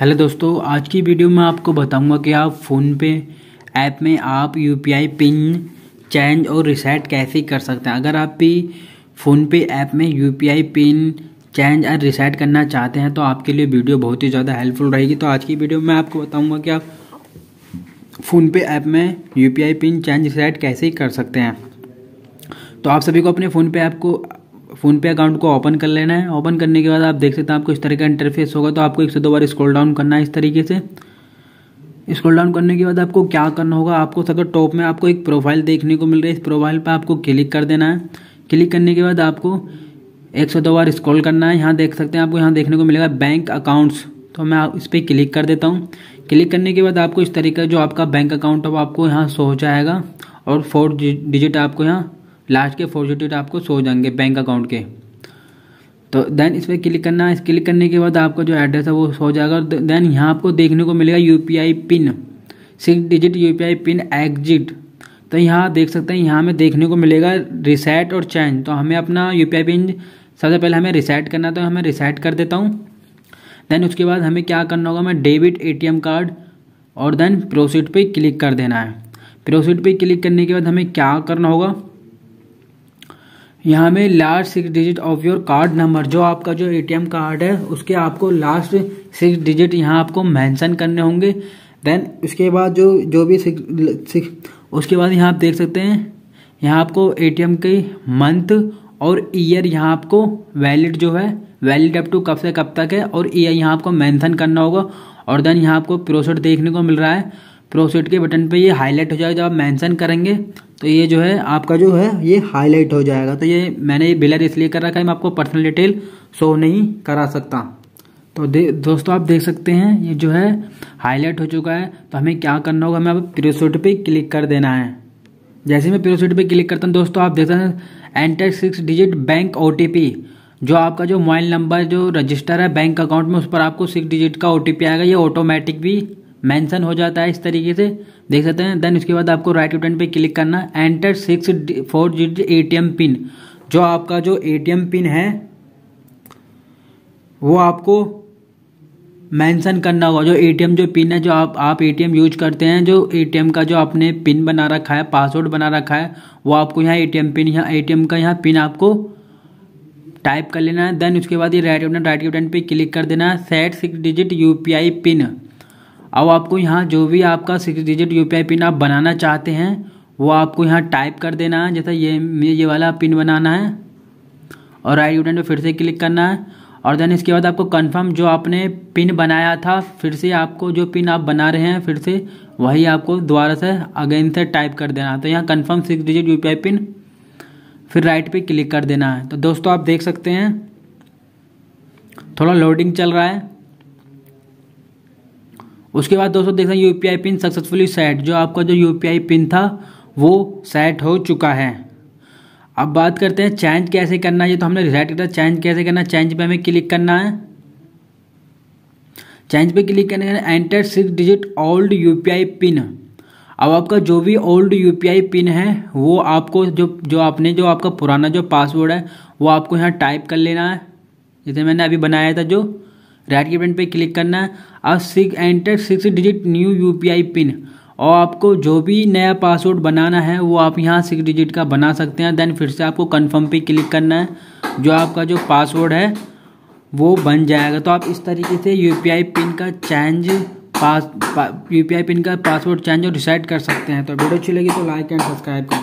hello दोस्तों आज की वीडियो में आपको बताऊंगा कि आप फ़ोनपे ऐप में आप यूपीआई पिन चेंज और रिसेट कैसे कर सकते हैं अगर आप भी फ़ोनपे ऐप में यूपीआई पिन चेंज और रिसेट करना चाहते हैं तो आपके लिए वीडियो बहुत ही ज़्यादा हेल्पफुल रहेगी तो आज की वीडियो में आपको बताऊँगा कि आप फ़ोनपे ऐप में यू पिन चेंज रिसेट कैसे कर सकते हैं तो आप सभी को अपने फ़ोन पे ऐप को फ़ोनपे अकाउंट को ओपन कर लेना है ओपन करने के बाद आप देख सकते हैं आपको इस तरह का इंटरफेस होगा तो आपको एक से दो बार स्क्रॉल डाउन करना है इस तरीके से स्क्रॉल डाउन करने के बाद आपको क्या करना होगा आपको सबसे टॉप में आपको एक प्रोफाइल देखने को मिल रही है इस प्रोफाइल पर आपको क्लिक कर देना है क्लिक करने के बाद आपको एक सौ दो बार स्क्रॉल करना है यहाँ देख सकते हैं आपको यहाँ देखने को मिलेगा बैंक अकाउंट्स तो मैं इस पर क्लिक कर देता हूँ क्लिक करने के बाद आपको इस तरीके जो आपका बैंक अकाउंट है वो आपको यहाँ सो हो जाएगा और फोर डिजिट आपको यहाँ लास्ट के फोर डिजिट आपको सो जाएंगे बैंक अकाउंट के तो देन इस पर क्लिक करना है क्लिक करने के बाद आपका जो एड्रेस है वो सो जाएगा और देन यहाँ आपको देखने को मिलेगा U pin six digit U pin exit तो यहाँ देख सकते हैं यहाँ हमें देखने को मिलेगा रिसेट और चेंज तो हमें अपना यू पिन सबसे पहले हमें रिसेट करना तो हमें रिसेट कर देता हूँ देन उसके बाद हमें क्या करना होगा हमें डेबिट ए कार्ड और देन प्रोसीड पे क्लिक कर देना है प्रोसीड पे क्लिक करने के बाद हमें क्या करना होगा यहाँ में last six digit of your card number जो आपका जो एटीएम कार्ड है उसके आपको लास्ट सिक्स डिजिट यहाँ आपको मेंशन करने होंगे देन उसके बाद जो जो भी सिक्स उसके बाद यहाँ आप देख सकते हैं यहाँ आपको एटीएम के मंथ और ईयर यहाँ आपको वैलिड जो है वैलिड अप टू कब से कब तक है और ईयर यहाँ आपको मैंसन करना होगा और देन यहाँ आपको प्रोसेट देखने को मिल रहा है प्रोसीड के बटन पे ये हाईलाइट हो जाएगा जब आप मैंसन करेंगे तो ये जो है आपका जो है ये हाईलाइट हो जाएगा तो ये मैंने ये बिलर इसलिए कर रखा है मैं आपको पर्सनल डिटेल शो नहीं करा सकता तो दे दोस्तों आप देख सकते हैं ये जो है हाईलाइट हो चुका है तो हमें क्या करना होगा हमें अब प्रोसीड पर क्लिक कर देना है जैसे मैं प्रोसीड पर क्लिक करता हूँ दोस्तों आप देखते हैं एंटर सिक्स डिजिट बैंक ओ जो आपका जो मोबाइल नंबर जो रजिस्टर है बैंक अकाउंट में उस पर आपको सिक्स डिजिट का ओ आएगा ये ऑटोमेटिक भी मेंशन हो जाता है इस तरीके से देख सकते हैं देन उसके बाद आपको राइट बटन पे क्लिक करना enter six four digit ATM pin जो आपका जो ए पिन है वो आपको मेंशन करना होगा जो एटीएम जो पिन है जो आप आप एटीएम यूज करते हैं जो एटीएम का जो आपने पिन बना रखा है पासवर्ड बना रखा है वो आपको यहाँ ए पिन यहाँ एटीएम का यहाँ पिन आपको टाइप कर लेना है देन उसके बाद ये राइट बटन राइट बटन पे क्लिक कर देना है set six digit UPI pin अब आपको यहाँ जो भी आपका सिक्स डिजिट यू पिन आप बनाना चाहते हैं वो आपको यहाँ टाइप कर देना है जैसा ये ये वाला पिन बनाना है और राइट बटन पे फिर से क्लिक करना है और देन इसके बाद आपको कंफर्म जो आपने पिन बनाया था फिर से आपको जो पिन आप बना रहे हैं फिर से वही आपको दोबारा से अगेन से टाइप कर देना है तो यहाँ confirm six digit UPI pin फिर राइट पे क्लिक कर देना है तो दोस्तों आप देख सकते हैं थोड़ा लोडिंग चल रहा है उसके बाद दोस्तों देख सकते हैं यूपीआई पिन सक्सेसफुली सेट जो आपका जो यूपीआई पिन था वो सेट हो चुका है अब बात करते हैं चेंज कैसे करना है ये तो हमने रिसेट किया चेंज कैसे करना है चेंज पे हमें क्लिक करना है चेंज पे क्लिक करने के enter six digit old UPI pin अब आपका जो भी ओल्ड यूपीआई पिन है वो आपको जो जो आपने जो आपका पुराना जो पासवर्ड है वो आपको यहाँ टाइप कर लेना है जैसे मैंने अभी बनाया था जो राइट के बटन पे क्लिक करना है और six enter six digit new UPI pin और आपको जो भी नया पासवर्ड बनाना है वो आप यहाँ सिक्स डिजिट का बना सकते हैं देन फिर से आपको कन्फर्म पे क्लिक करना है जो आपका जो पासवर्ड है वो बन जाएगा तो आप इस तरीके से यू पिन का चेंज पास पा, यू पिन का पासवर्ड चेंज और डिसाइड कर सकते हैं तो वीडियो अच्छी लगी तो लाइक एंड सब्सक्राइब करें